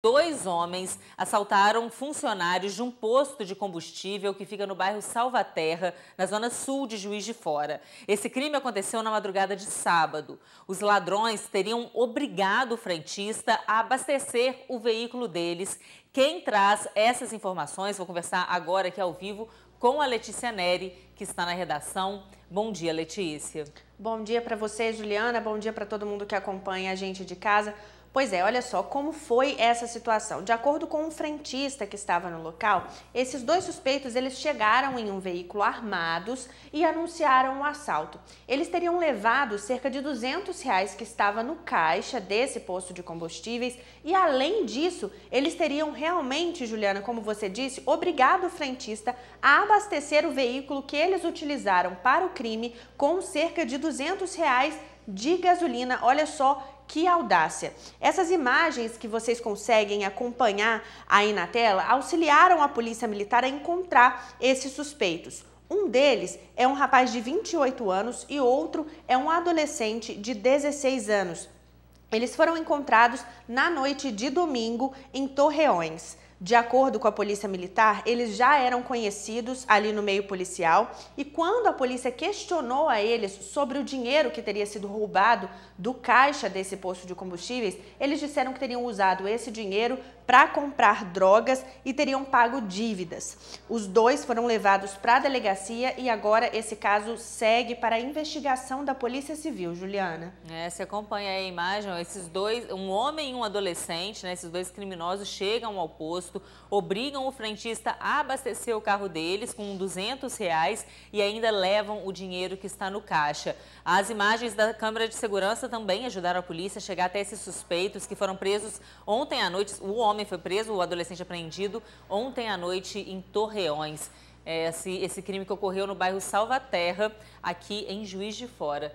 Dois homens assaltaram funcionários de um posto de combustível que fica no bairro Salvaterra, na zona sul de Juiz de Fora. Esse crime aconteceu na madrugada de sábado. Os ladrões teriam obrigado o frentista a abastecer o veículo deles. Quem traz essas informações, vou conversar agora aqui ao vivo com a Letícia Neri, que está na redação. Bom dia, Letícia. Bom dia para você, Juliana. Bom dia para todo mundo que acompanha a gente de casa. Pois é, olha só como foi essa situação. De acordo com um frentista que estava no local, esses dois suspeitos eles chegaram em um veículo armados e anunciaram o um assalto. Eles teriam levado cerca de 200 reais que estava no caixa desse posto de combustíveis e além disso, eles teriam realmente, Juliana, como você disse, obrigado o frentista a abastecer o veículo que eles utilizaram para o crime com cerca de 200 reais de gasolina. Olha só que audácia! Essas imagens que vocês conseguem acompanhar aí na tela auxiliaram a polícia militar a encontrar esses suspeitos. Um deles é um rapaz de 28 anos e outro é um adolescente de 16 anos. Eles foram encontrados na noite de domingo em Torreões. De acordo com a polícia militar, eles já eram conhecidos ali no meio policial e quando a polícia questionou a eles sobre o dinheiro que teria sido roubado do caixa desse posto de combustíveis, eles disseram que teriam usado esse dinheiro para comprar drogas e teriam pago dívidas. Os dois foram levados para a delegacia e agora esse caso segue para a investigação da Polícia Civil, Juliana. É, você acompanha aí a imagem, esses dois, um homem e um adolescente, né, esses dois criminosos chegam ao posto obrigam o frentista a abastecer o carro deles com 200 reais e ainda levam o dinheiro que está no caixa. As imagens da câmera de segurança também ajudaram a polícia a chegar até esses suspeitos que foram presos ontem à noite. O homem foi preso, o adolescente apreendido ontem à noite em Torreões. É, esse, esse crime que ocorreu no bairro Salvaterra, aqui em Juiz de Fora.